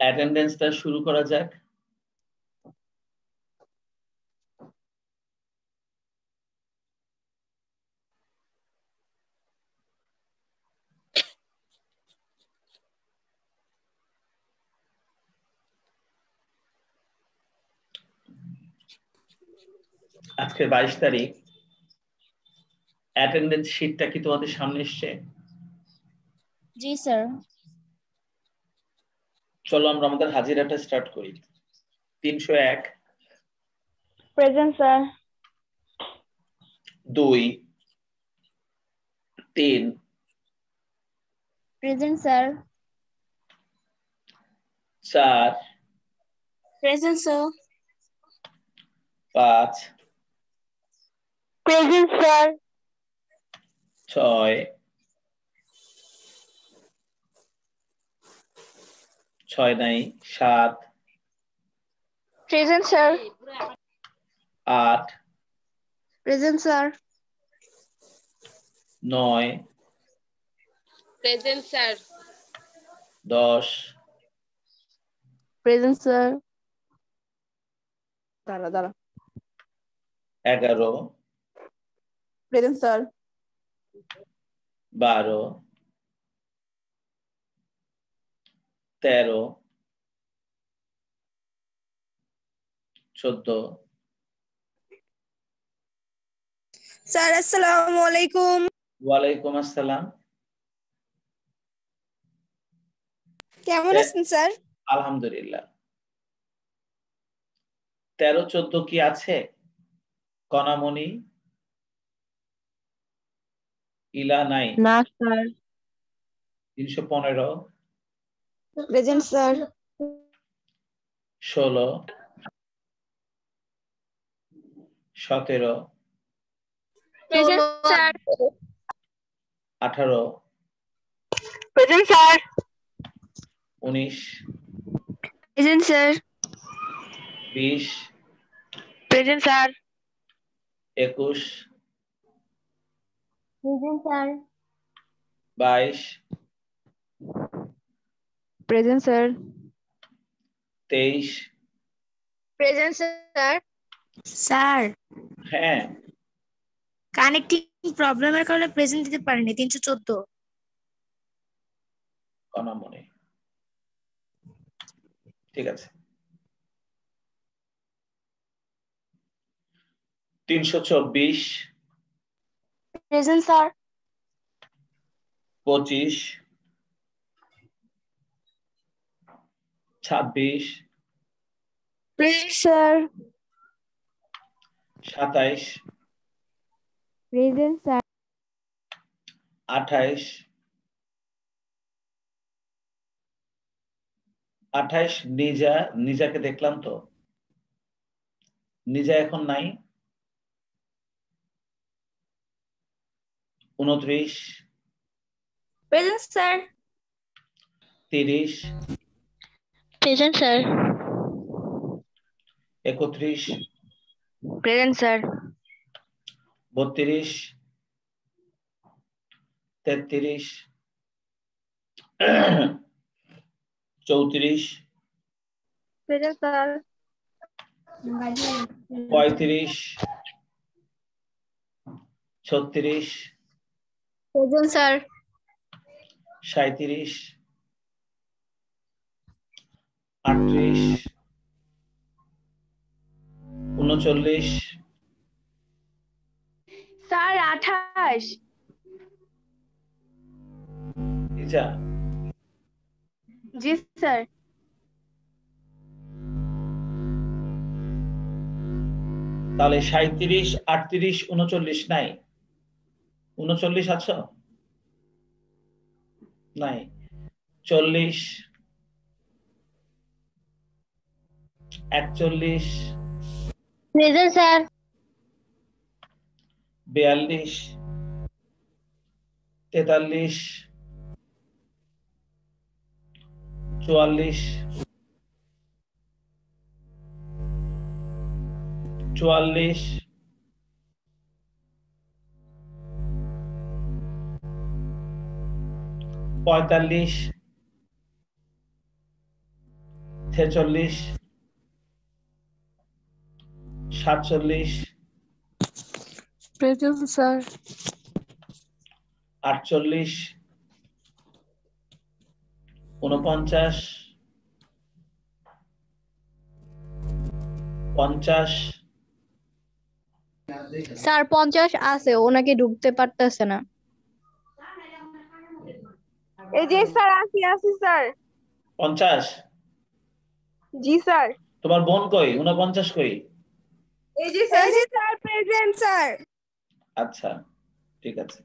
অ্যাটেন্ডেন্সটা শুরু করা যাক আজকে বাইশ তারিখ অ্যাটেন্ডেন্স শিটটা কি তোমাদের সামনে এসছে জি স্যার চলো আমরা আমাদের হাজিরাটা স্টার্ট করি তিনশো এক প্রেজেন্ট স্যার দুই তিন প্রেজেন্ট স্যার চার প্রেজেন্ট স্যার পাঁচ প্রেজেন্ট স্যার ছয় ছয় নাই সাত প্রেজেন্ট স্যার আট প্রেজেন্ট স্যার নয় প্রেজেন্ট স্যার দশ প্রেজেন্ট স্যার দাঁড়া দাঁড়া এগারো প্রেজেন্ট স্যার বারো তেরো চোদ্দ স্যার আসসালাম আলাইকুম ওয়ালাইকুম আসসালাম কেমন আছেন স্যার আলহামদুলিল্লাহ তেরো চোদ্দ কি আছে কনামনি ইলা নাই না স্যার তিনশো পনেরো প্রেজেন্ট স্যার ষোলো সতেরো প্রেজেন্ট স্যার আঠারো প্রেজেন্ট স্যার উনিশ প্রেজেন্ট স্যার বিশ প্রেজেন্ট স্যার একুশ প্রেজেন্ট স্যার বাইশ Present, sir. তেইশ Present, sir. স্যার হ্যাঁ কানেক্টিং প্রবলেমের কারণে প্রেজেন্ট দিতে পারেনি তিনশো চোদ্দ অনামনে ঠিক আছে তিনশো চব্বিশ প্রেজেন্ট স্যার পঁচিশ ছাব্বিশ সাতাইশ আঠাইশ আঠাইশ নিজা নিজাকে দেখলাম তো নিজা এখন নাই উনত্রিশ তিরিশ প্রেজেন্ট স্যার একত্রিশ প্রেজেন্ট স্যার বত্রিশ তেত্রিশ চৌত্রিশ প্রেজেন্ট স্যার পঁয়ত্রিশ ছত্রিশ প্রেজেন্ট স্যার সাঁত্রিশ আটত্রিশ উনচল্লিশ স্যার আঠাশ জি স্যার তাহলে সাঁত্রিশ আটত্রিশ উনচল্লিশ নাই উনচল্লিশ আছো নাই চল্লিশ একচল্লিশ প্রেজেন্ট বিয়াল্লিশ তেতাল্লিশ চুয়াল্লিশ চুয়াল্লিশ পঁয়তাল্লিশ ছেচল্লিশ সাতচল্লিশ আটচল্লিশ উনপঞ্চাশ পঞ্চাশ স্যার পঞ্চাশ আছে ওনাকে ঢুকতে পারতেছে না এই যে স্যার আসি আসি স্যার পঞ্চাশ জি স্যার তোমার বোন কই উনপঞ্চাশ কই আচ্ছা ঠিক আছে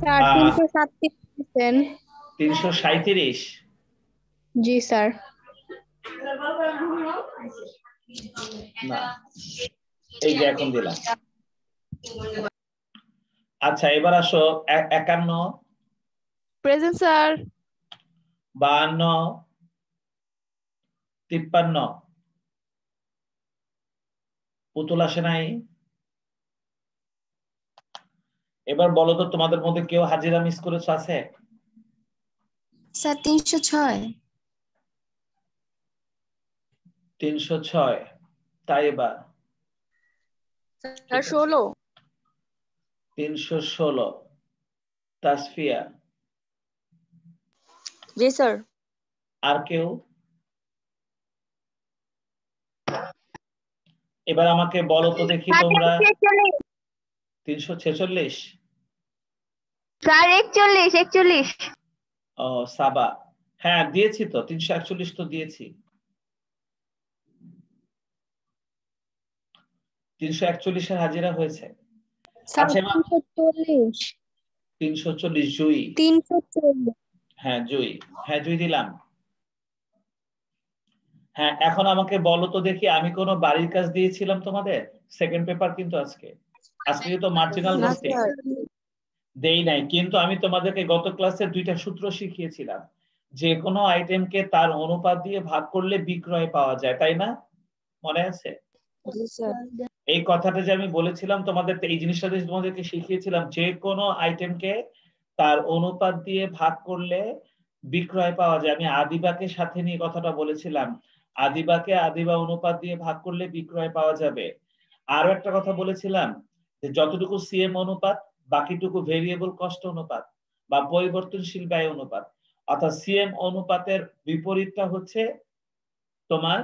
স্যার 337 জি স্যার এই যে এখন দিলাম আচ্ছা এবার আসো একান্ন প্রেজেন্ট স্যার বাহান্ন তিপ্পান্ন পুতুল আসে নাই এবার বলো তো তোমাদের মধ্যে কেউ হাজিরা মিস করেছো আছে তিনশো ছয় তিনশো ছয় তাই এবার ষোলো তিনশো ষোলো তাসফিয়া জি স্যার আর কেউ এবার আমাকে বলো তো দেখি তোমরা তিনশো ছেচল্লিশ স্যার একচল্লিশ একচল্লিশ ও সাবা হ্যাঁ দিয়েছি তো তিনশো একচল্লিশ তো দিয়েছি তিনশো একচল্লিশের হাজিরা হয়েছে আচ্ছা, তিনশো চল্লিশ জুই তিনশো হ্যাঁ জুই হ্যাঁ জুই দিলাম হ্যাঁ এখন আমাকে বলো তো দেখি আমি কোন বাড়ির কাজ দিয়েছিলাম তোমাদের সেকেন্ড পেপার কিন্তু আজকে আজকে তো মার্জিনাল মিস্টেক দেই নাই কিন্তু আমি তোমাদেরকে গত ক্লাসে দুইটা সূত্র শিখিয়েছিলাম যে কোনো আইটেমকে তার অনুপাত দিয়ে ভাগ করলে বিক্রয় পাওয়া যায় তাই না মনে আছে এই কথাটা যে আমি বলেছিলাম তোমাদের এই জিনিসটা তোমাদেরকে শিখিয়েছিলাম যে কোনো আইটেমকে তার অনুপাত দিয়ে ভাগ করলে বিক্রয় পাওয়া যায় আমি আদিবাকে সাথে নিয়ে কথাটা বলেছিলাম আদিবাকে আদিবা অনুপাত দিয়ে ভাগ করলে বিক্রয় পাওয়া যাবে আরো একটা কথা বলেছিলাম যে যতটুকু সিএম অনুপাত বাকিটুকু ভেরিয়েবল কষ্ট অনুপাত বা পরিবর্তনশীল ব্যয় অনুপাত অর্থাৎ সিএম অনুপাতের বিপরীতটা হচ্ছে তোমার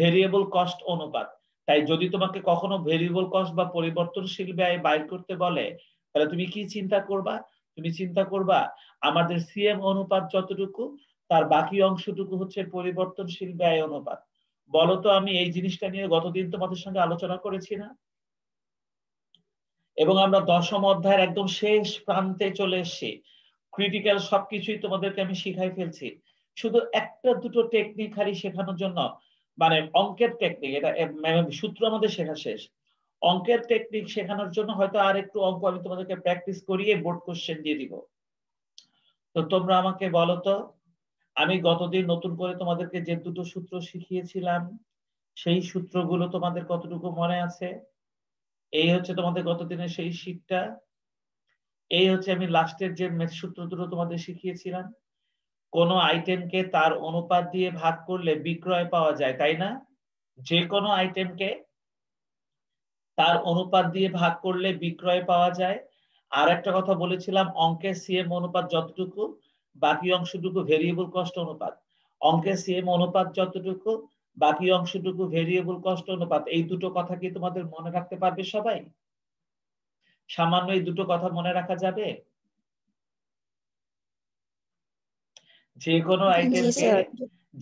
ভেরিয়েবল কস্ট অনুপাত তাই যদি তোমাকে কখনো ভেরিয়েবল কস্ট বা পরিবর্তনশীল ব্যয় বাইর করতে বলে তাহলে তুমি কি চিন্তা করবা তুমি চিন্তা করবা আমাদের সিএম অনুপাত যতটুকু তার বাকি অংশটুকু হচ্ছে পরিবর্তনশীল ব্যয় অনুপাত বলতো আমি এই জিনিসটা নিয়ে গতদিন তোমাদের সঙ্গে আলোচনা করেছি না এবং আমরা দশম অধ্যায়ের একদম শেষ প্রান্তে চলে এসেছি ক্রিটিক্যাল সবকিছুই তোমাদেরকে আমি শিখাই ফেলছি শুধু একটা দুটো টেকনিক খালি শেখানোর জন্য মানে অঙ্কের টেকনিক এটা মানে সূত্র আমাদের শেখা শেষ অঙ্কের টেকনিক শেখানোর জন্য হয়তো আর একটু অঙ্ক আমি তোমাদেরকে প্র্যাকটিস করিয়ে বোর্ড কোশ্চেন দিয়ে দিব তো তোমরা আমাকে বলো তো আমি গতদিন নতুন করে তোমাদেরকে যে দুটো সূত্র শিখিয়েছিলাম সেই সূত্রগুলো তোমাদের কতটুকু মনে আছে এই হচ্ছে তোমাদের গতদিনের সেই শীতটা এই হচ্ছে আমি লাস্টের যে সূত্র দুটো তোমাদের শিখিয়েছিলাম কোন আইটেমকে তার অনুপাত দিয়ে ভাগ করলে বিক্রয় পাওয়া যায় তাই না যে কোনো আইটেমকে তার অনুপাত দিয়ে ভাগ করলে বিক্রয় পাওয়া যায় আর একটা কথা বলেছিলাম অঙ্কের সিএম অনুপাত যতটুকু বাকি অংশটুকু ভেরিয়েবল কষ্ট অনুপাত অঙ্কের সেম অনুপাত যতটুকু বাকি অংশটুকু ভেরিয়েবল কষ্ট অনুপাত এই দুটো কথা কি তোমাদের মনে রাখতে পারবে সবাই সামান্য এই দুটো কথা মনে রাখা যাবে যে কোনো আইটেমকে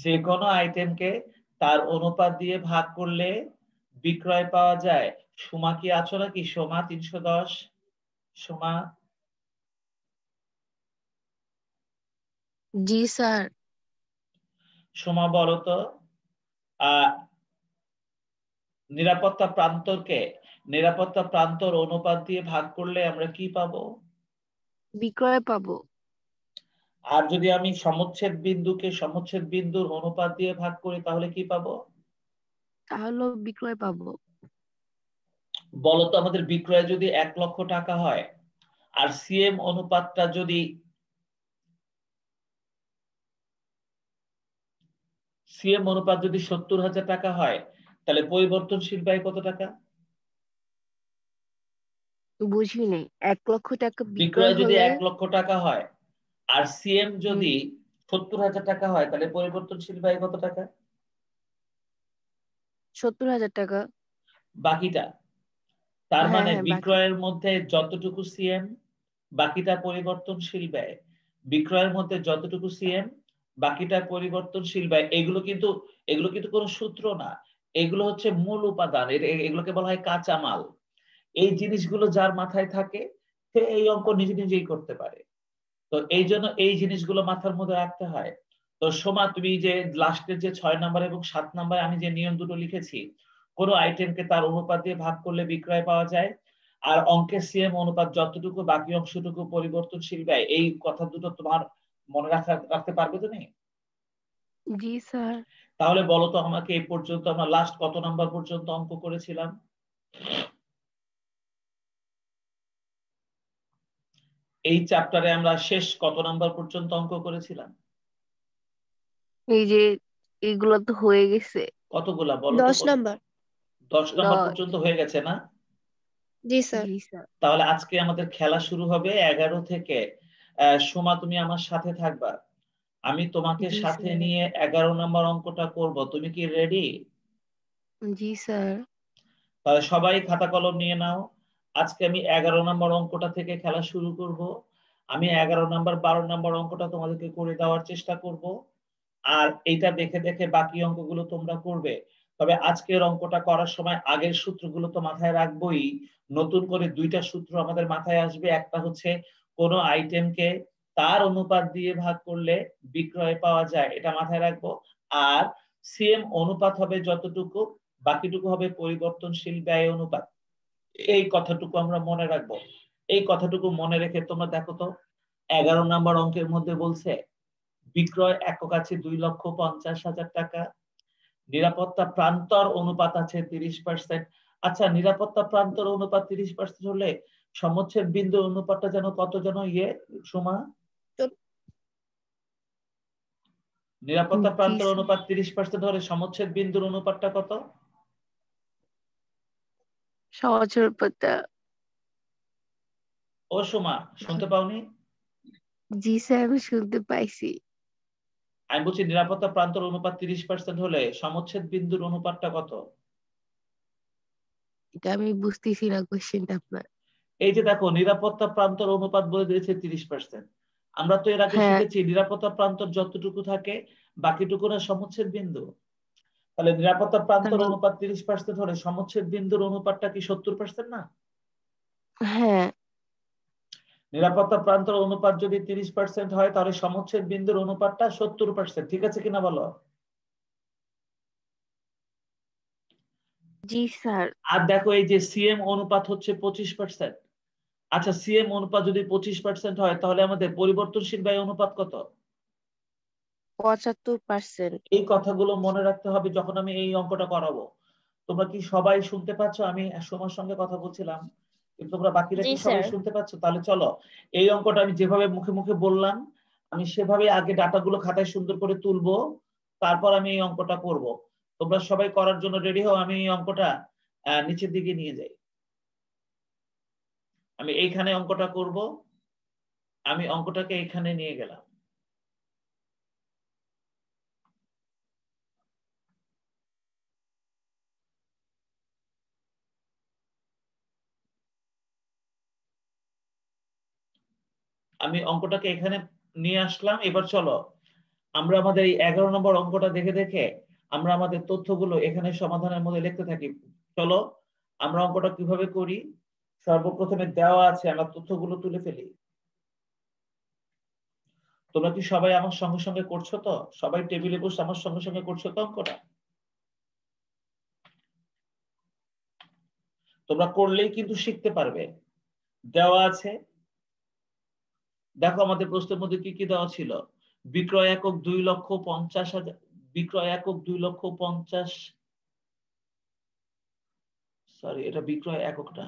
যে কোনো আইটেমকে তার অনুপাত দিয়ে ভাগ করলে বিক্রয় পাওয়া যায় সোমা কি আছো নাকি সোমা তিনশো দশ সোমা জি স্যার সোমা বলো তো নিরাপত্তা প্রান্তরকে নিরাপত্তা প্রান্তর অনুপাত দিয়ে ভাগ করলে আমরা কি পাবো বিক্রয় পাবো আর যদি আমি সমচ্ছেদ বিন্দুকে সমচ্ছেদ বিন্দুর অনুপাত দিয়ে ভাগ করি তাহলে কি পাবো তাহলে বিক্রয় পাবো বলতো আমাদের বিক্রয় যদি এক লক্ষ টাকা হয় আর সিএম অনুপাতটা যদি সিএম অনুপাত যদি সত্তর হাজার টাকা হয় তাহলে পরিবর্তনশীল ব্যয় কত টাকা এক লক্ষ টাকা বিক্রয় যদি এক লক্ষ টাকা হয় আর সিএম যদি সত্তর হাজার টাকা হয় তাহলে পরিবর্তনশীল ব্যয় কত টাকা সত্তর হাজার টাকা বাকিটা তার হ্যাঁ, মানে হ্যাঁ, বিক্রয়ের মধ্যে যতটুকু সিএম বাকিটা পরিবর্তনশীল ব্যয় বিক্রয়ের মধ্যে যতটুকু সিএম বাকিটা পরিবর্তনশীল বা এগুলো কিন্তু এগুলো কিন্তু কোনো সূত্র না এগুলো হচ্ছে মূল উপাদান এগুলোকে বলা হয় কাঁচামাল এই জিনিসগুলো যার মাথায় থাকে সে এই অঙ্ক নিজে নিজেই করতে পারে তো এই জন্য এই জিনিসগুলো মাথার মধ্যে রাখতে হয় তো সোমা তুমি যে লাস্টের যে ছয় নাম্বার এবং সাত নাম্বার আমি যে নিয়ম দুটো লিখেছি কোন আইটেমকে তার অনুপাত দিয়ে ভাগ করলে বিক্রয় পাওয়া যায় আর অঙ্কের সিএম অনুপাত যতটুকু বাকি অংশটুকু পরিবর্তনশীল ব্যয় এই কথা দুটো তোমার মনে রাখতে পারবে তুমি জি স্যার তাহলে বলো তো আমাকে এই পর্যন্ত আমরা লাস্ট কত নাম্বার পর্যন্ত অঙ্ক করেছিলাম এই চ্যাপ্টারে আমরা শেষ কত নাম্বার পর্যন্ত অঙ্ক করেছিলাম এই যে এগুলো তো হয়ে গেছে কতগুলা বলো 10 নাম্বার 10 নাম্বার পর্যন্ত হয়ে গেছে না জি স্যার তাহলে আজকে আমাদের খেলা শুরু হবে 11 থেকে সোমা তুমি আমার সাথে থাকবা আমি তোমাকে সাথে নিয়ে এগারো নম্বর অঙ্কটা করব তুমি কি রেডি জি স্যার তাহলে সবাই খাতা কলম নিয়ে নাও আজকে আমি এগারো নম্বর অঙ্কটা থেকে খেলা শুরু করব আমি এগারো নম্বর বারো নম্বর অঙ্কটা তোমাদেরকে করে দেওয়ার চেষ্টা করব আর এইটা দেখে দেখে বাকি অঙ্কগুলো তোমরা করবে তবে আজকের অঙ্কটা করার সময় আগের সূত্রগুলো তো মাথায় রাখবোই নতুন করে দুইটা সূত্র আমাদের মাথায় আসবে একটা হচ্ছে কোনো আইটেমকে তার অনুপাত দিয়ে ভাগ করলে বিক্রয় পাওয়া যায় এটা মাথায় রাখবো আর সেম অনুপাত হবে যতটুকু বাকিটুকু হবে পরিবর্তনশীল ব্যয় অনুপাত এই কথাটুকু আমরা মনে রাখবো এই কথাটুকু মনে রেখে তোমরা দেখো তো এগারো নম্বর অঙ্কের মধ্যে বলছে বিক্রয় একক আছে দুই লক্ষ পঞ্চাশ হাজার টাকা নিরাপত্তা প্রান্তর অনুপাত আছে তিরিশ পার্সেন্ট আচ্ছা নিরাপত্তা প্রান্তর অনুপাত তিরিশ পার্সেন্ট হলে সমচ্ছেদ বিন্দু অনুপাতটা যেন কত যেন ইয়ে সমান নিরাপত্তা প্রান্ত অনুপাত তিরিশ পার্সেন্ট হলে সমচ্ছেদ বিন্দুর অনুপাতটা কত ও শুনতে পাওনি জি স্যার আমি শুনতে পাইছি আমি বলছি নিরাপত্তা প্রান্তর অনুপাত তিরিশ পার্সেন্ট হলে সমচ্ছেদ বিন্দুর অনুপাতটা কত এটা আমি বুঝতেছি না কোশ্চেনটা আপনার এই যে দেখো নিরাপত্তা প্রান্তর অনুপাত বলে দিয়েছে তিরিশ পার্সেন্ট আমরা তো এর আগে হ্যাঁ। শিখেছি নিরাপত্তা প্রান্তর যতটুকু থাকে বাকিটুকু না সমচ্ছেদ বিন্দু তাহলে নিরাপত্তা প্রান্তর অনুপাত তিরিশ পার্সেন্ট হলে সমচ্ছেদ বিন্দুর অনুপাতটা কি সত্তর পার্সেন্ট না হ্যাঁ। নিরাপত্তা প্রান্তর অনুপাত যদি তিরিশ পার্সেন্ট হয় তাহলে সমচ্ছেদ বিন্দুর অনুপাতটা সত্তর পার্সেন্ট ঠিক আছে কিনা বলো জি স্যার আর দেখো এই যে সিএম অনুপাত হচ্ছে পঁচিশ পার্সেন্ট আচ্ছা সিএম অনুপাত যদি পঁচিশ পার্সেন্ট হয় তাহলে আমাদের পরিবর্তনশীল ব্যয় অনুপাত কত এই কথাগুলো মনে রাখতে হবে যখন আমি এই অঙ্কটা করাবো তোমরা কি সবাই শুনতে পাচ্ছ আমি সময়ের সঙ্গে কথা বলছিলাম কিন্তু তোমরা বাকিরা কি সবাই শুনতে পাচ্ছ তাহলে চলো এই অঙ্কটা আমি যেভাবে মুখে মুখে বললাম আমি সেভাবে আগে ডাটাগুলো খাতায় সুন্দর করে তুলবো তারপর আমি এই অঙ্কটা করব তোমরা সবাই করার জন্য রেডি হও আমি এই অঙ্কটা নিচের দিকে নিয়ে যাই আমি এইখানে অঙ্কটা করব আমি অঙ্কটাকে এখানে নিয়ে গেলাম আমি অঙ্কটাকে এখানে নিয়ে আসলাম এবার চলো আমরা আমাদের এই এগারো নম্বর অঙ্কটা দেখে দেখে আমরা আমাদের তথ্যগুলো এখানে সমাধানের মধ্যে লিখতে থাকি চলো আমরা অঙ্কটা কিভাবে করি সর্বপ্রথমে দেওয়া আছে আমার তথ্যগুলো তুলে ফেলি তোমরা কি সবাই আমার সঙ্গে সঙ্গে করছো তো সবাই টেবিলে বসে আমার সঙ্গে সঙ্গে করছো তো অঙ্কটা তোমরা করলেই কিন্তু শিখতে পারবে দেওয়া আছে দেখো আমাদের প্রশ্নের মধ্যে কি কি দেওয়া ছিল বিক্রয় একক দুই লক্ষ পঞ্চাশ হাজার বিক্রয় একক দুই লক্ষ পঞ্চাশ সরি এটা বিক্রয় এককটা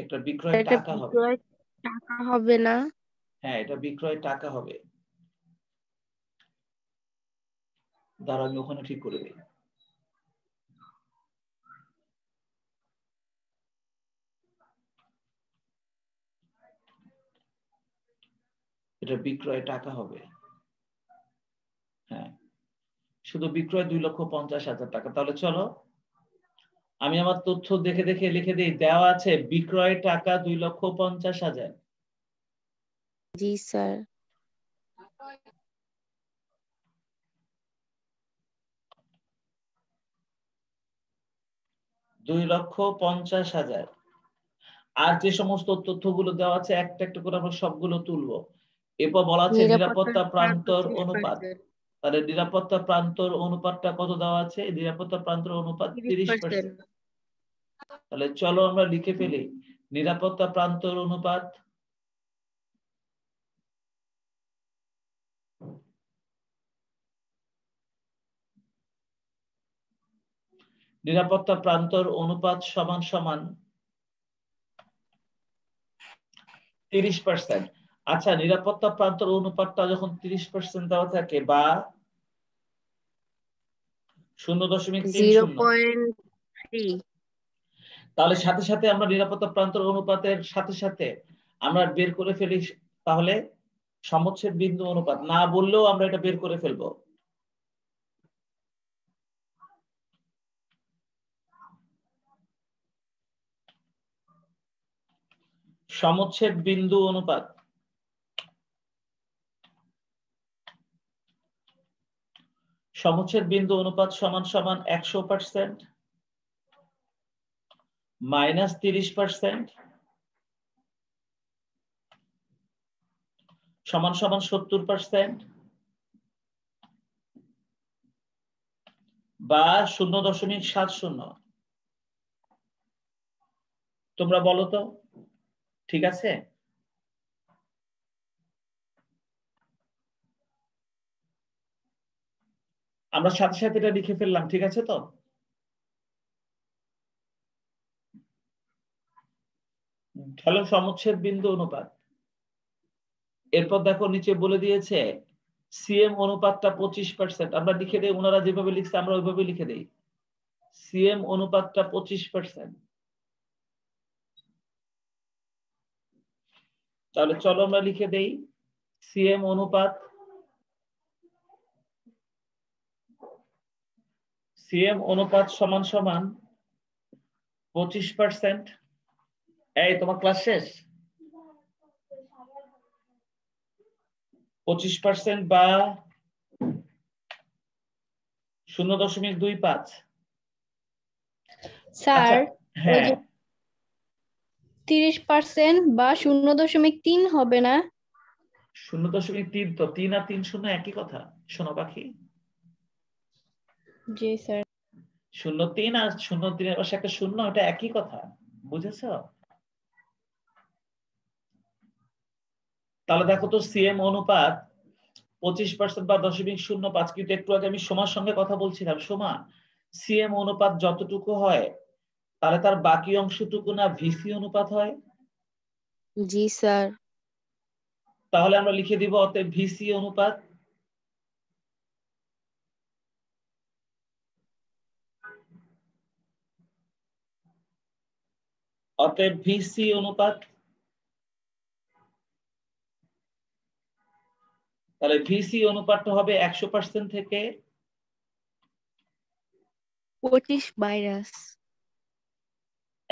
একটা বিক্রয় টাকা হবে টাকা হবে না হ্যাঁ এটা বিক্রয় টাকা হবে দাঁড়া আমি ওখানে ঠিক করে দিই এটা বিক্রয় টাকা হবে হ্যাঁ শুধু বিক্রয় দুই লক্ষ পঞ্চাশ হাজার টাকা তাহলে চলো আমি আমার তথ্য দেখে দেখে লিখে দিই দেওয়া আছে বিক্রয় টাকা দুই লক্ষ পঞ্চাশ হাজার জি স্যার দুই লক্ষ পঞ্চাশ হাজার আর যে সমস্ত তথ্যগুলো দেওয়া আছে একটা একটা করে আমরা সবগুলো তুলবো এরপর বলা আছে নিরাপত্তা প্রান্তর অনুপাত তাহলে নিরাপত্তা প্রান্তর অনুপাতটা কত দেওয়া আছে নিরাপত্তা প্রান্তর অনুপাত তিরিশ পার্সেন্ট তাহলে চলো আমরা লিখে ফেলি নিরাপত্তা প্রান্তর অনুপাত নিরাপত্তা প্রান্তর অনুপাত সমান সমান তিরিশ পার্সেন্ট আচ্ছা নিরাপত্তা প্রান্তর অনুপাতটা যখন তিরিশ পার্সেন্ট দেওয়া থাকে বা শূন্য দশমিক তাহলে সাথে সাথে আমরা নিরাপত্তা প্রান্তর অনুপাতের সাথে সাথে আমরা বের করে ফেলি তাহলে সমচ্ছেদ বিন্দু অনুপাত না বললেও আমরা এটা বের করে ফেলবো সমচ্ছেদ বিন্দু অনুপাত সমচ্ছেদ বিন্দু অনুপাত সমান সমান একশো পার্সেন্ট মাইনাস তিরিশ পার্সেন্ট সমান সমান সত্তর পার্সেন্ট বা শূন্য দশমিক সাত শূন্য তোমরা বলো তো ঠিক আছে আমরা সাথে সাথে এটা লিখে ফেললাম ঠিক আছে তো খেলো সমচ্ছেদ বিন্দু অনুপাত এরপর দেখো নিচে বলে দিয়েছে সিএম অনুপাতটা পঁচিশ পার্সেন্ট আমরা লিখে দিই ওনারা যেভাবে লিখছে আমরা ওইভাবে লিখে দিই সিএম অনুপাতটা পঁচিশ পার্সেন্ট তাহলে চলো আমরা লিখে দেই সিএম অনুপাত সিএম অনুপাত সমান সমান পঁচিশ পার্সেন্ট এই তোমার ক্লাস শেষ পঁচিশ পার্সেন্ট বা শূন্য দশমিক দুই পাঁচ স্যার আচ্ছা, হ্যাঁ। তিরিশ পার্সেন্ট বা শূন্য দশমিক তিন হবে না শূন্য দশমিক তিন তো তিন আর তিন শূন্য একই কথা শোনো পাখি জি স্যার শূন্য তিন আর শূন্য তিনের পাশে একটা শূন্য ওটা একই কথা বুঝেছো তাহলে দেখো তো সিএম অনুপাত পঁচিশ পার্সেন্ট বা দশমিক শূন্য পাঁচ কিন্তু একটু আগে আমি সোমার সঙ্গে কথা বলছিলাম সোমা সিএম অনুপাত যতটুকু হয় তাহলে তার বাকি অংশটুকু না ভিসি অনুপাত হয় জি স্যার তাহলে আমরা লিখে দিব অতএব ভিসি অনুপাত অতএব ভিসি অনুপাত তাহলে ভিসি অনুপাতটা হবে একশো পার্সেন্ট থেকে পঁচিশ মাইনাস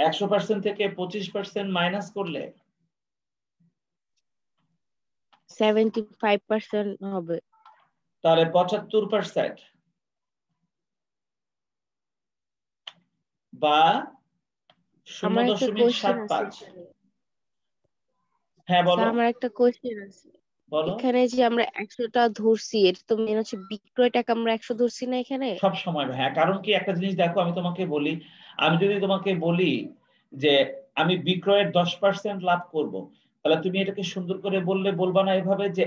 একশো পার্সেন্ট থেকে পঁচিশ পার্সেন্ট মাইনাস করলে সেভেন্টি ফাইভ পার্সেন্ট হবে তাহলে পঁচাত্তর পার্সেন্ট বা শূন্য দশমিক সাত পাঁচ হ্যাঁ বলো আমার একটা কোশ্চেন আছে বলো এখানে যে আমরা একশোটা ধরছি এটা তো মেন হচ্ছে বিক্রয় টাকা আমরা একশো ধরছি না এখানে সব সময় হ্যাঁ কারণ কি একটা জিনিস দেখো আমি তোমাকে বলি আমি যদি তোমাকে বলি যে আমি বিক্রয়ের দশ পার্সেন্ট লাভ করব তাহলে তুমি এটাকে সুন্দর করে বললে বলবা না এভাবে যে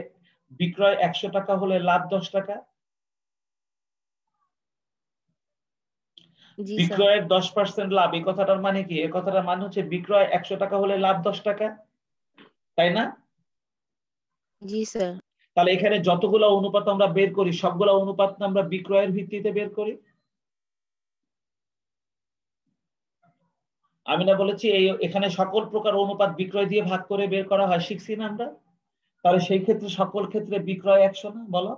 বিক্রয় একশো টাকা হলে লাভ দশ টাকা বিক্রয়ের দশ পার্সেন্ট লাভ এই কথাটার মানে কি এই কথাটার মানে হচ্ছে বিক্রয় একশো টাকা হলে লাভ দশ টাকা তাই না তাহলে এখানে যতগুলো অনুপাত আমরা বের করি সবগুলো অনুপাত আমরা বিক্রয়ের ভিত্তিতে বের করি আমি না বলেছি এই এখানে সকল প্রকার অনুপাত বিক্রয় দিয়ে ভাগ করে বের করা হয় শিখছি না আমরা তাহলে সেই ক্ষেত্রে সকল ক্ষেত্রে বিক্রয় একশো না বলো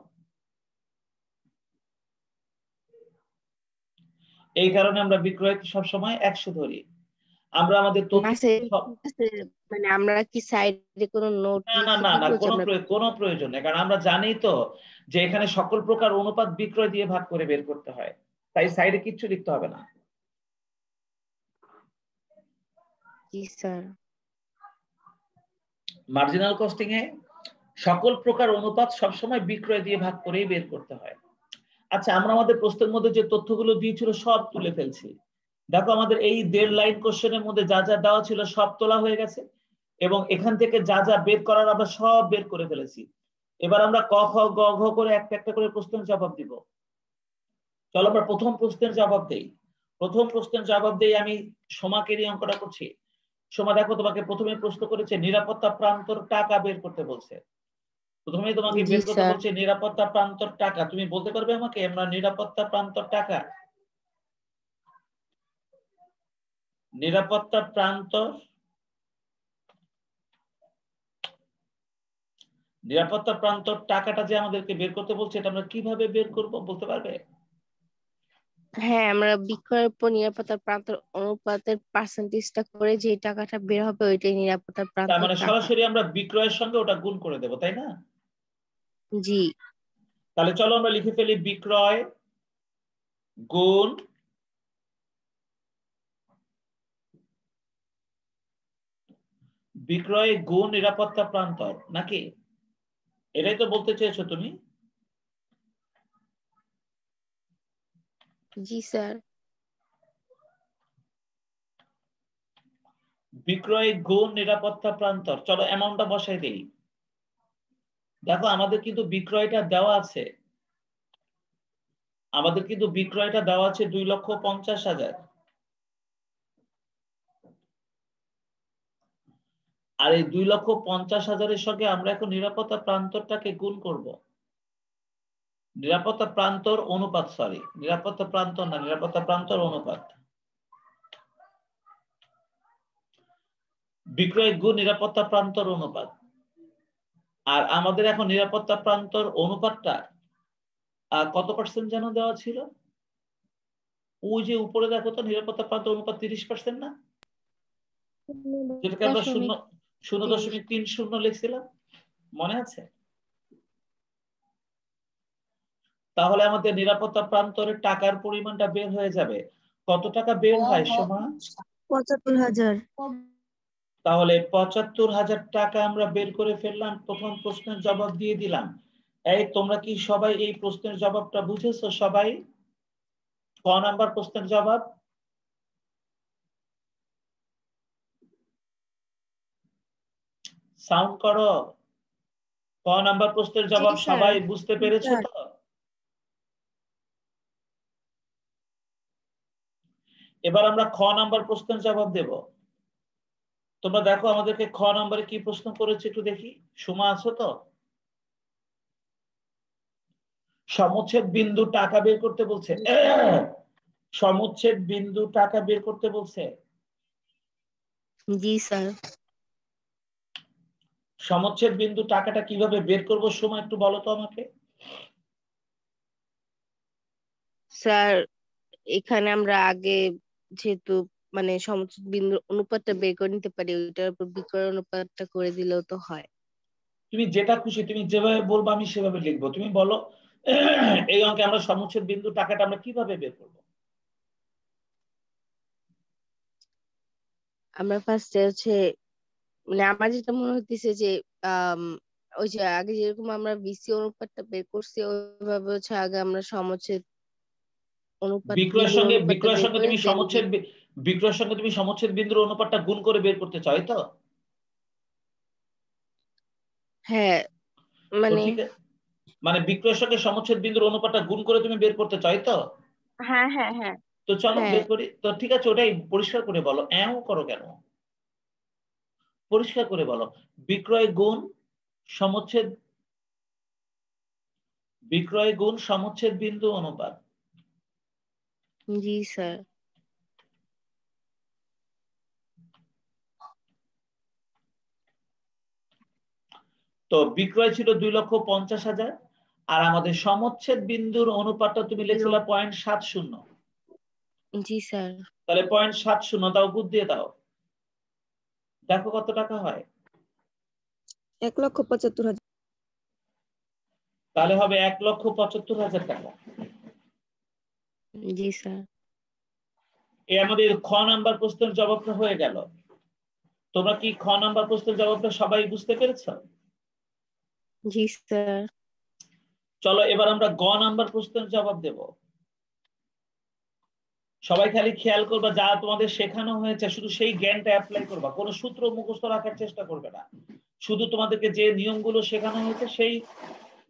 এই কারণে আমরা বিক্রয়কে সবসময় একশো ধরি আমরা আমাদের মানে আমরা কি সাইডে কোনো নোট না না না না কোনো কোনো প্রয়োজন নেই কারণ আমরা জানি তো যে এখানে সকল প্রকার অনুপাত বিক্রয় দিয়ে ভাগ করে বের করতে হয় তাই সাইডে লিখতে হবে না জি স্যার মার্জিনাল কস্টিং এ সকল প্রকার অনুপাত সবসময় বিক্রয় দিয়ে ভাগ করেই বের করতে হয় আচ্ছা আমরা আমাদের প্রশ্নের মধ্যে যে তথ্যগুলো দিয়েছিল সব তুলে ফেলছি দেখো আমাদের এই দেড় লাইন কোশ্চেনের মধ্যে যা যা দেওয়া ছিল সব তোলা হয়ে গেছে এবং এখান থেকে যা যা বের করার আমরা সব বের করে ফেলেছি এবার আমরা ক খ গ ঘ করে একটা একটা করে প্রশ্নের জবাব দিব চলো আমরা প্রথম প্রশ্নের জবাব দেই প্রথম প্রশ্নের জবাব দেই আমি সোমাকে এই অঙ্কটা করছি সোমা দেখো তোমাকে প্রথমে প্রশ্ন করেছে নিরাপত্তা প্রান্তর টাকা বের করতে বলছে প্রথমে তোমাকে বের করতে বলছে নিরাপত্তা প্রান্তর টাকা তুমি বলতে পারবে আমাকে আমরা নিরাপত্তা প্রান্তর টাকা নিরাপত্তা প্রান্ত নিরাপত্তা প্রান্ত টাকাটা যে আমাদেরকে বের করতে বলছে এটা আমরা কিভাবে বের করব বলতে পারবে হ্যাঁ আমরা বিক্রয়ের উপর নিরাপত্তা প্রান্তর অনুপাতের পার্সেন্টেজটা করে যে টাকাটা বের হবে ওইটাই নিরাপত্তা প্রান্ত তার মানে সরাসরি আমরা বিক্রয়ের সঙ্গে ওটা গুণ করে দেব তাই না জি তাহলে চলো আমরা লিখে ফেলি বিক্রয় গুণ বিক্রয় গুণ নিরাপত্তা প্রান্তর নাকি এটাই তো বলতে চেয়েছো তুমি জি স্যার বিক্রয় গুণ নিরাপত্তা প্রান্তর চলো অ্যামাউন্টটা বসাই দেই দেখো আমাদের কিন্তু বিক্রয়টা দেওয়া আছে আমাদের কিন্তু বিক্রয়টা দেওয়া আছে দুই লক্ষ পঞ্চাশ হাজার আর এই দুই লক্ষ পঞ্চাশ হাজারের সঙ্গে আমরা এখন নিরাপত্তা প্রান্তরটাকে গুণ করব নিরাপত্তা প্রান্তর অনুপাত সরি নিরাপত্তা প্রান্ত না নিরাপত্তা প্রান্তর অনুপাত বিক্রয় গুণ নিরাপত্তা প্রান্তর অনুপাত আর আমাদের এখন নিরাপত্তা প্রান্তর অনুপাতটা কত পার্সেন্ট যেন দেওয়া ছিল ওই যে উপরে দেখো তো নিরাপত্তা প্রান্ত অনুপাত তিরিশ পার্সেন্ট না যেটাকে আমরা শূন্য শূন্য দশমিক তিন শূন্য লিখছিলাম মনে আছে তাহলে আমাদের নিরাপত্তা প্রান্তরে টাকার পরিমাণটা বের হয়ে যাবে কত টাকা বের হয় সোমা পঁচাত্তর হাজার তাহলে পঁচাত্তর হাজার টাকা আমরা বের করে ফেললাম প্রথম প্রশ্নের জবাব দিয়ে দিলাম এই তোমরা কি সবাই এই প্রশ্নের জবাবটা বুঝেছো সবাই ক নাম্বার প্রশ্নের জবাব সাউন্ড করো ক নাম্বার প্রশ্নের জবাব সবাই বুঝতে পেরেছ তো এবার আমরা খ নাম্বার প্রশ্নের জবাব দেব তোমরা দেখো আমাদেরকে খ নাম্বারে কি প্রশ্ন করেছে একটু দেখি সময় আছো তো সমচ্ছেদ বিন্দু টাকা বের করতে বলছে সমুচ্ছেদ বিন্দু টাকা বের করতে বলছে জি স্যার সমচ্ছেদ বিন্দু টাকাটা কিভাবে বের করব সময় একটু বলো তো আমাকে স্যার এখানে আমরা আগে যেহেতু মানে সমচ্ছেদ বিন্দুর অনুপাতটা বের করে নিতে পারি ওইটার উপর বিক্রয় অনুপাতটা করে দিলেও তো হয় তুমি যেটা খুশি তুমি যেভাবে বলবো আমি সেভাবে লিখবো তুমি বলো এই অঙ্কে আমরা সমচ্ছেদ বিন্দু টাকাটা আমরা কিভাবে বের করব আমরা ফার্স্টে হচ্ছে মানে আমার যেটা মনে হচ্ছে যে ওই যে আগে যেরকম আমরা বিসি অনুপাতটা বের করছি ওইভাবে হচ্ছে আগে আমরা সমচ্ছেদ অনুপাত বিক্রয়ের সঙ্গে বিক্রয়ের সঙ্গে তুমি সমচ্ছেদ বিক্রয়ের সঙ্গে তুমি সমচ্ছেদ বিন্দুর অনুপাতটা গুণ করে বের করতে চাই তো হ্যাঁ মানে মানে বিক্রয়ের সঙ্গে সমচ্ছেদ বিন্দুর অনুপাতটা গুণ করে তুমি বের করতে চাই তো হ্যাঁ হ্যাঁ হ্যাঁ তো চলো হ্যাঁ। বের করি তো ঠিক আছে ওটাই পরিষ্কার করে বলো এও করো কেন পরিষ্কার করে বলো বিক্রয় গুণ সমচ্ছেদ বিক্রয় গুণ সমচ্ছেদ বিন্দু অনুপাত জি স্যার তো বিক্রয় ছিল দুই লক্ষ পঞ্চাশ হাজার আর আমাদের সমচ্ছেদ বিন্দুর অনুপাতটা তুমি লিখেছিলা পয়েন্ট সাত শূন্য জি স্যার তাহলে পয়েন্ট সাত শূন্য তাও বুদ্ধ দিয়ে দাও দেখো কত টাকা হয় এক লক্ষ পঁচাত্তর হাজার তাহলে হবে এক লক্ষ পঁচাত্তর হাজার টাকা জি স্যার এ আমাদের খ নাম্বার প্রশ্নের জবাবটা হয়ে গেল তোমরা কি খ নাম্বার প্রশ্নের জবাবটা সবাই বুঝতে পেরেছো জি স্যার চলো এবার আমরা গ নাম্বার প্রশ্নের জবাব দেবো সবাই খালি খেয়াল করবা যা তোমাদের শেখানো হয়েছে শুধু সেই জ্ঞানটা অ্যাপ্লাই করবা কোনো সূত্র মুখস্থ রাখার চেষ্টা করবে না শুধু তোমাদেরকে যে নিয়মগুলো শেখানো হয়েছে সেই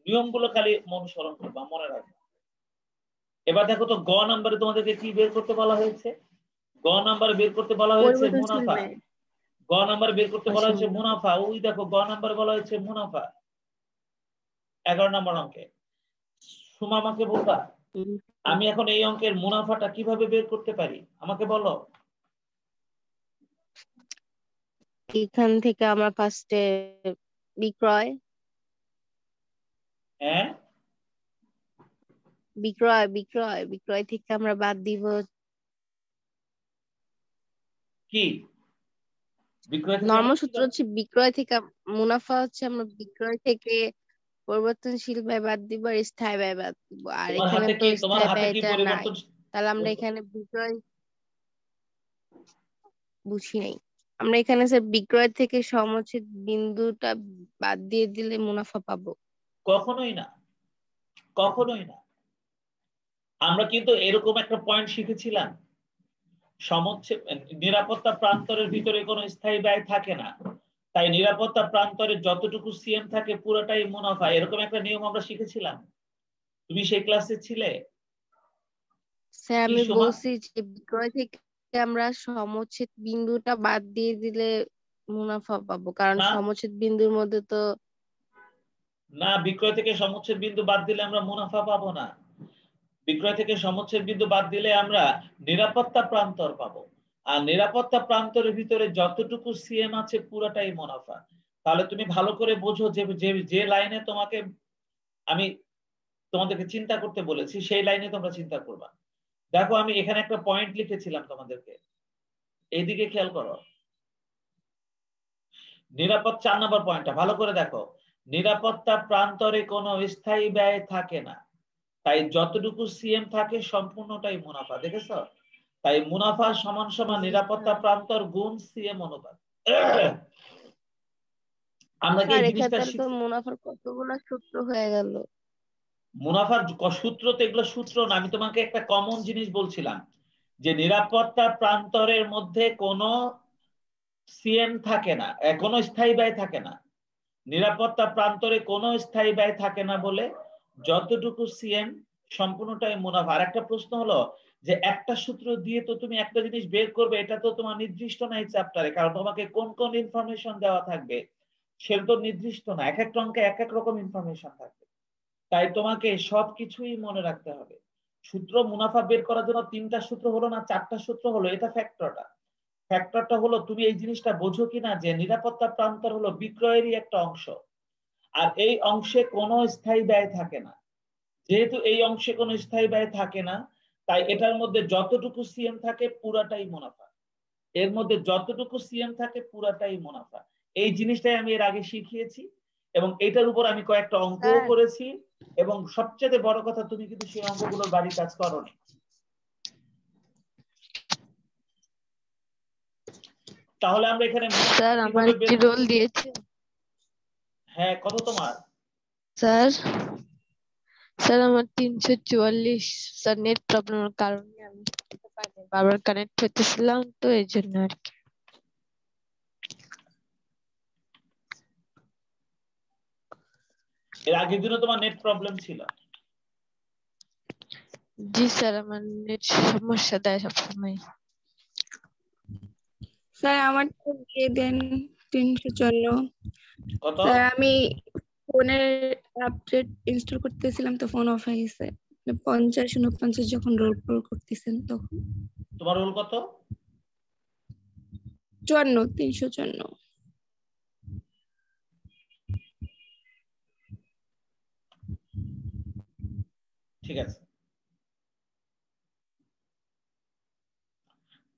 নিয়মগুলো খালি অনুসরণ করবা মনে রাখবা এবার দেখো তো গ নাম্বারে তোমাদেরকে কি বের করতে বলা হয়েছে গ নাম্বার বের করতে বলা হয়েছে মুনাফা গ নাম্বার বের করতে বলা হয়েছে মুনাফা ওই দেখো গ নাম্বার বলা হয়েছে মুনাফা এগারো নম্বর অঙ্কে সুমামাকে বলবা আমি এখন এই অঙ্কের মুনাফাটা কিভাবে বের করতে পারি আমাকে বলো এখান থেকে আমার ফার্স্টে বিক্রয় হ্যাঁ বিক্রয় বিক্রয় বিক্রয় থেকে আমরা বাদ দিব কি বিক্রয় নর্মাল সূত্র হচ্ছে বিক্রয় থেকে মুনাফা হচ্ছে আমরা বিক্রয় থেকে পরিবর্তনশীল ব্যয় বাদ দিব আর স্থায়ী ব্যয় বাদ দিব আর এখানে তো স্থায়ী ব্যয়টা নাই তাহলে আমরা এখানে বিক্রয় বুঝি নাই আমরা এখানে স্যার বিক্রয় থেকে সমচ্ছেদ বিন্দুটা বাদ দিয়ে দিলে মুনাফা পাবো কখনোই না কখনোই না আমরা কিন্তু এরকম একটা পয়েন্ট শিখেছিলাম সমচ্ছেদ নিরাপত্তা প্রান্তরের ভিতরে কোনো স্থায়ী ব্যয় থাকে না তাই নিরাপত্তা প্রান্তরে যতটুকু সিএম থাকে পুরোটাই মুনাফা এরকম একটা নিয়ম আমরা শিখেছিলাম তুমি সেই ক্লাসে ছিলে আমি বলছি যে বিক্রয় থেকে আমরা সমচ্ছেদ বিন্দুটা বাদ দিয়ে দিলে মুনাফা পাবো কারণ সমচ্ছেদ বিন্দুর মধ্যে তো না বিক্রয় থেকে সমচ্ছেদ বিন্দু বাদ দিলে আমরা মুনাফা পাবো না বিক্রয় থেকে সমচ্ছেদ বিন্দু বাদ দিলে আমরা নিরাপত্তা প্রান্তর পাবো আর নিরাপত্তা প্রান্তরের ভিতরে যতটুকু সিএম আছে পুরাটাই মুনাফা তাহলে তুমি ভালো করে বোঝো যে যে লাইনে তোমাকে আমি তোমাদেরকে চিন্তা করতে বলেছি সেই লাইনে তোমরা চিন্তা করবা দেখো আমি এখানে একটা পয়েন্ট লিখেছিলাম তোমাদেরকে এইদিকে খেয়াল করো নিরাপদ চার নম্বর পয়েন্টটা ভালো করে দেখো নিরাপত্তা প্রান্তরে কোনো স্থায়ী ব্যয় থাকে না তাই যতটুকু সিএম থাকে সম্পূর্ণটাই মুনাফা দেখেছ তাই মুনাফা সমান সমান নিরাপত্তা হ্যাঁ। প্রাপ্তর গুণ সিএ অনুপাত আমরা কি জিনিসটা মুনাফার কতগুলা সূত্র হয়ে গেল মুনাফার সূত্র তো এগুলো সূত্র না আমি তোমাকে একটা কমন জিনিস বলছিলাম যে নিরাপত্তা প্রান্তরের মধ্যে কোনো সিএম থাকে না কোনো স্থায়ী ব্যয় থাকে না নিরাপত্তা প্রান্তরে কোন স্থায়ী ব্যয় থাকে না বলে যতটুকু সিএম সম্পূর্ণটাই মুনাফা আর একটা প্রশ্ন হলো যে একটা সূত্র দিয়ে তো তুমি একটা জিনিস বের করবে এটা তো তোমার নির্দিষ্ট না এই চ্যাপ্টারে কারণ তোমাকে কোন কোন ইনফরমেশন দেওয়া থাকবে সেটা তো নির্দিষ্ট না এক এক অঙ্কে এক এক রকম ইনফরমেশন থাকবে তাই তোমাকে সবকিছুই মনে রাখতে হবে সূত্র মুনাফা বের করার জন্য তিনটা সূত্র হলো না চারটা সূত্র হলো এটা ফ্যাক্টরটা ফ্যাক্টরটা হলো তুমি এই জিনিসটা বোঝো কিনা যে নিরাপত্তা প্রান্তর হলো বিক্রয়েরই একটা অংশ আর এই অংশে কোনো স্থায়ী ব্যয় থাকে না যেহেতু এই অংশে কোনো স্থায়ী ব্যয় থাকে না তাই এটার মধ্যে যতটুকু সিএম থাকে পুরাটাই মুনাফা এর মধ্যে যতটুকু সিএম থাকে পুরাটাই মুনাফা এই জিনিসটাই আমি এর আগে শিখিয়েছি এবং এটার উপর আমি কয়েকটা অঙ্কও হ্যাঁ। করেছি এবং সবচেয়ে বড় কথা তুমি কিন্তু সেই অঙ্কগুলোর বাড়ির কাজ করো তাহলে আমরা এখানে স্যার আমার কি রোল দিয়েছে হ্যাঁ কত তোমার স্যার স্যার আমার তিনশো চুয়াল্লিশ স্যার নেট প্রবলেমের কারণে আমি বারবার কানেক্ট হতেছিলাম তো এই জন্য আর কি এর আগের দিনও তোমার নেট প্রবলেম ছিল জি স্যার আমার নেট সমস্যা দেয় সবসময় স্যার আমার তো দিয়ে দেন তিনশো চল্ল কত আমি ফোনের আপডেট ইনস্টল করতেছিলাম তো ফোন অফ হয়ে গেছে মানে পঞ্চাশ উনপঞ্চাশ যখন রোল কল করতেছেন তখন তোমার রোল কত চুয়ান্ন তিনশো চুয়ান্ন ঠিক আছে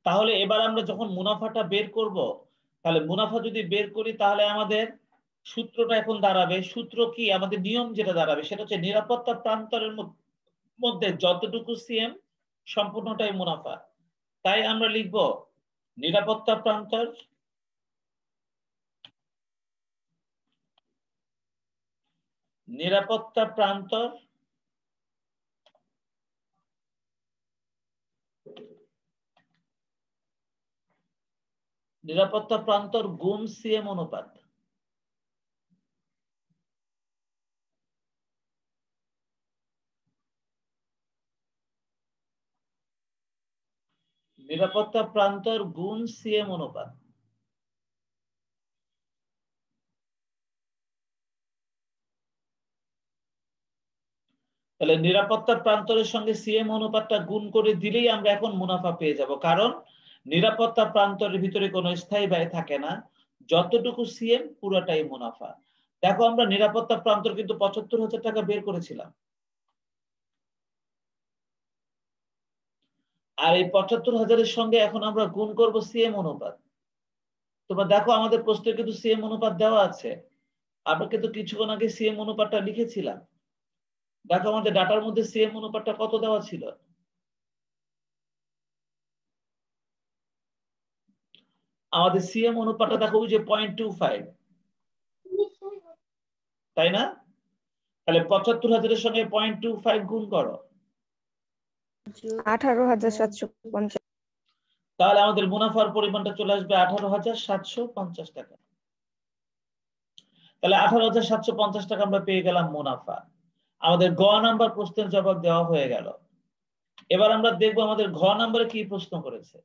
তাহলে এবার আমরা যখন মুনাফাটা বের করব তাহলে মুনাফা যদি বের করি তাহলে আমাদের সূত্রটা এখন দাঁড়াবে সূত্র কি আমাদের নিয়ম যেটা দাঁড়াবে সেটা হচ্ছে নিরাপত্তা প্রান্তরের মধ্যে যতটুকু সিএম সম্পূর্ণটাই মুনাফা তাই আমরা লিখব নিরাপত্তা প্রান্তর নিরাপত্তা প্রান্তর নিরাপত্তা প্রান্তর গুম সিএম অনুপাত নিরাপত্তা প্রান্তর গুণ সিএম অনুপাত তাহলে নিরাপত্তা প্রান্তরের সঙ্গে সিএম অনুপাতটা গুণ করে দিলেই আমরা এখন মুনাফা পেয়ে যাব কারণ নিরাপত্তা প্রান্তরের ভিতরে কোনো স্থায়ী ব্যয় থাকে না যতটুকু সিএম পুরোটাই মুনাফা দেখো আমরা নিরাপত্তা প্রান্তর কিন্তু পঁচাত্তর হাজার টাকা বের করেছিলাম আর এই পঁচাত্তর হাজারের সঙ্গে এখন আমরা গুণ করব সিএম অনুপাত তোমরা দেখো আমাদের প্রশ্নের কিন্তু সিএম অনুপাত দেওয়া আছে আমরা কিন্তু কিছুক্ষণ আগে সিএম অনুপাতটা লিখেছিলাম দেখো আমাদের ডাটার মধ্যে সিএম অনুপাতটা কত দেওয়া ছিল আমাদের সিএম অনুপাতটা দেখো ওই যে পয়েন্ট টু ফাইভ তাই না তাহলে পঁচাত্তর হাজারের সঙ্গে পয়েন্ট টু ফাইভ গুণ করো তাহলে আমাদের মুনাফার পরিমাণটা চলে আসবে আঠারো হাজার সাতশো পঞ্চাশ টাকা তাহলে আঠারো হাজার সাতশো পঞ্চাশ টাকা আমরা পেয়ে গেলাম মুনাফা আমাদের গ নাম্বার প্রশ্নের জবাব দেওয়া হয়ে গেল এবার আমরা দেখবো আমাদের ঘ নাম্বারে কি প্রশ্ন করেছে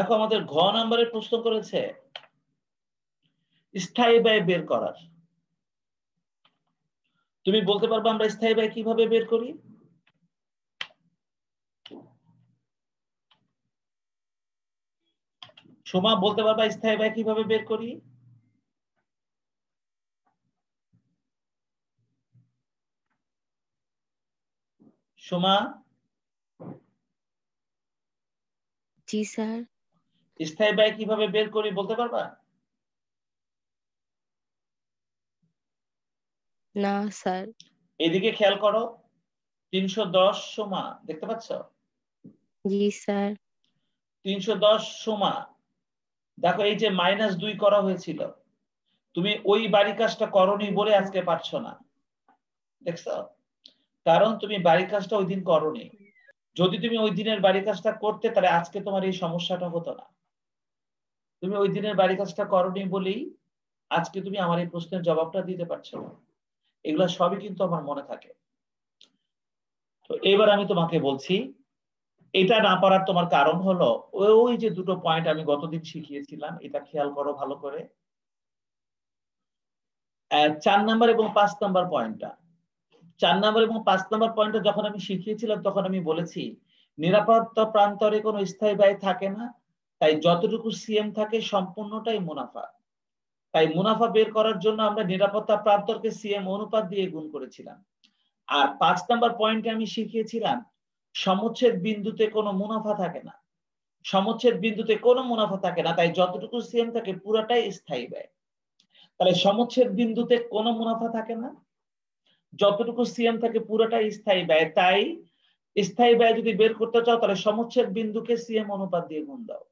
দেখো আমাদের ঘ নাম্বারে প্রশ্ন করেছে স্থায়ী ব্যয় বের করার তুমি বলতে পারবে আমরা স্থায়ী ব্যয় কিভাবে বের করি সোমা বলতে পারবা স্থায়ী ব্যয় কিভাবে বের করি সোমা জি স্যার স্থায়ী ব্যয় কিভাবে বের করি বলতে পারবা না স্যার এদিকে খেয়াল করো তিনশো দশ দেখতে পাচ্ছ জি স্যার তিনশো দশ দেখো এই যে মাইনাস দুই করা হয়েছিল তুমি ওই বাড়ি কাজটা করনি বলে আজকে পারছো না দেখছ কারণ তুমি বাড়ি কাজটা ওই দিন করনি যদি তুমি ওই দিনের বাড়ি কাজটা করতে তাহলে আজকে তোমার এই সমস্যাটা হতো না তুমি ওই দিনের বাড়ি কাজটা করনি বলেই আজকে তুমি আমার এই প্রশ্নের জবাবটা দিতে পারছো না এগুলা সবই কিন্তু আমার মনে থাকে তো এবার আমি তোমাকে বলছি এটা না পারার তোমার কারণ হলো ওই যে দুটো পয়েন্ট আমি গতদিন শিখিয়েছিলাম এটা খেয়াল করো ভালো করে চার নাম্বার এবং পাঁচ নাম্বার পয়েন্টটা চার নাম্বার এবং পাঁচ নাম্বার পয়েন্টটা যখন আমি শিখিয়েছিলাম তখন আমি বলেছি নিরাপত্তা প্রান্তরে কোনো স্থায়ী ব্যয় থাকে না তাই যতটুকু সিএম থাকে সম্পূর্ণটাই মুনাফা তাই মুনাফা বের করার জন্য আমরা নিরাপত্তা প্রান্তরকে সিএম অনুপাত দিয়ে গুণ করেছিলাম আর পাঁচ নাম্বার পয়েন্টে আমি শিখিয়েছিলাম সমচ্ছেদ বিন্দুতে কোনো মুনাফা থাকে না সমচ্ছেদ বিন্দুতে কোনো মুনাফা থাকে না তাই যতটুকু সিএম থাকে পুরাটাই স্থায়ী ব্যয় তাহলে সমচ্ছেদ বিন্দুতে কোনো মুনাফা থাকে না যতটুকু সিএম থাকে পুরাটাই স্থায়ী ব্যয় তাই স্থায়ী ব্যয় যদি বের করতে চাও তাহলে সমচ্ছেদ বিন্দুকে সিএম অনুপাত দিয়ে গুণ দাও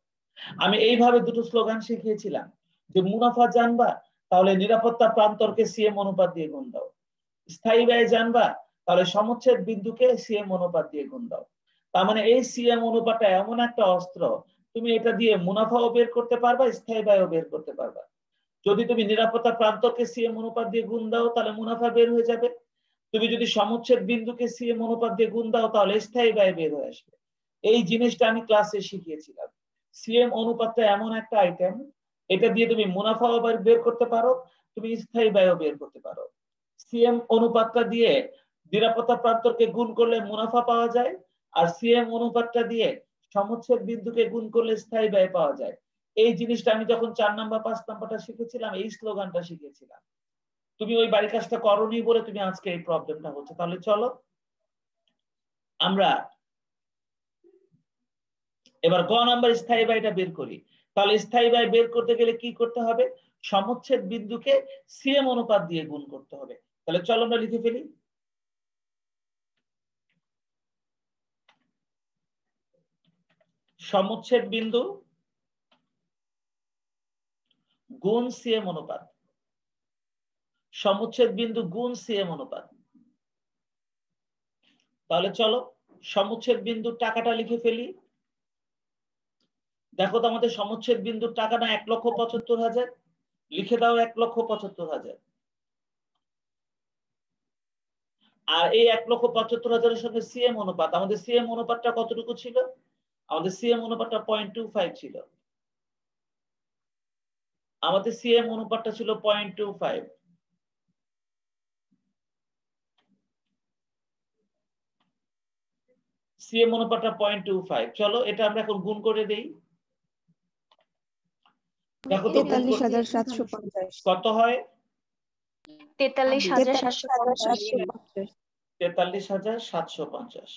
আমি এইভাবে দুটো স্লোগান শিখিয়েছিলাম যে মুনাফা জানবা তাহলে নিরাপত্তা প্রান্তরকে সিএম অনুপাত দিয়ে গুণ দাও স্থায়ী ব্যয় জানবা তাহলে সমচ্ছেদ বিন্দুকে সিএম অনুপাত দিয়ে গুণ দাও তার মানে এই সিএম অনুপাতটা এমন একটা অস্ত্র তুমি এটা দিয়ে মুনাফাও বের করতে পারবা স্থায়ী ব্যয়ও বের করতে পারবা যদি তুমি নিরাপত্তা প্রান্তকে সিএম অনুপাত দিয়ে গুণ দাও তাহলে মুনাফা বের হয়ে যাবে তুমি যদি সমচ্ছেদ বিন্দুকে সিএম অনুপাত দিয়ে গুণ দাও তাহলে স্থায়ী ব্যয় বের হয়ে আসবে এই জিনিসটা আমি ক্লাসে শিখিয়েছিলাম সিএম অনুপাতটা এমন একটা আইটেম এটা দিয়ে তুমি মুনাফাও বের করতে পারো তুমি স্থায়ী ব্যয়ও বের করতে পারো সিএম অনুপাতটা দিয়ে নিরাপত্তা প্রান্তরকে গুণ করলে মুনাফা পাওয়া যায় আর সিএম অনুপাতটা দিয়ে সমুচ্ছেদ বিন্দুকে গুণ করলে স্থায়ী ব্যয় পাওয়া যায় এই জিনিসটা আমি যখন চার নাম্বার পাঁচ নাম্বারটা শিখেছিলাম এই স্লোগানটা শিখেছিলাম তুমি ওই বাড়ি কাজটা করনি বলে তুমি আজকে এই প্রবলেমটা হচ্ছে তাহলে চলো আমরা এবার গ নাম্বার স্থায়ী এটা বের করি তাহলে স্থায়ী বায় বের করতে গেলে কি করতে হবে সমচ্ছেদ বিন্দুকে সিএম অনুপাত দিয়ে গুণ করতে হবে তাহলে চলো আমরা লিখে ফেলি সমচ্ছেদ বিন্দু গুণ সিএম অনুপাত সমচ্ছেদ বিন্দু গুণ সিএম অনুপাত তাহলে চলো সমচ্ছেদ বিন্দু টাকাটা লিখে ফেলি দেখো তো আমাদের সমচ্ছেদ বিন্দুর টাকা না এক লক্ষ পঁচাত্তর হাজার লিখে দাও এক লক্ষ পঁচাত্তর হাজার আর এই এক লক্ষ পঁচাত্তর হাজারের সঙ্গে সিএম অনুপাত আমাদের সিএম অনুপাতটা কতটুকু ছিল আমাদের সিএম অনুপাতটা পয়েন্ট টু ফাইভ ছিল আমাদের সিএম অনুপাতটা ছিল পয়েন্ট টু ফাইভ সিএম অনুপাতটা পয়েন্ট টু ফাইভ চলো এটা আমরা এখন গুণ করে দেই তেতাল্লিশ হাজার সাতশো পঞ্চাশ কত হয় তেতাল্লিশ হাজার সাতশো পঞ্চাশ তেতাল্লিশ হাজার সাতশো পঞ্চাশ